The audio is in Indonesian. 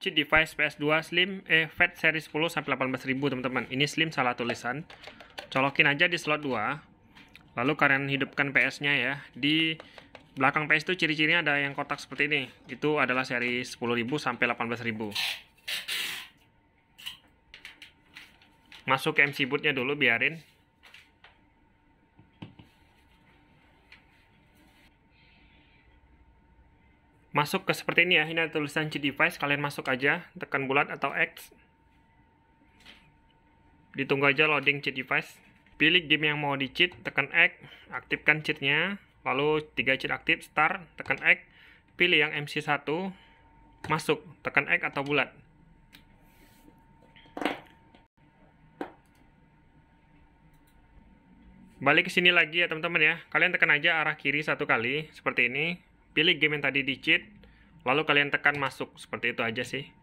cheat device PS2 Slim eh Fat seri 10 sampai 18000 teman-teman. Ini Slim salah tulisan. Colokin aja di slot 2. Lalu kalian hidupkan PS-nya ya. Di belakang PS itu ciri-cirinya ada yang kotak seperti ini. Itu adalah seri 10000 sampai 18000. Masuk ke MC bootnya dulu biarin masuk ke seperti ini ya ini ada tulisan C device kalian masuk aja tekan bulat atau X ditunggu aja loading cheat device pilih game yang mau di cheat tekan X aktifkan cheatnya lalu 3 cheat aktif start tekan X pilih yang MC1 masuk tekan X atau bulat balik ke sini lagi ya teman-teman ya kalian tekan aja arah kiri satu kali seperti ini pilih game yang tadi di cheat, lalu kalian tekan masuk. Seperti itu aja sih.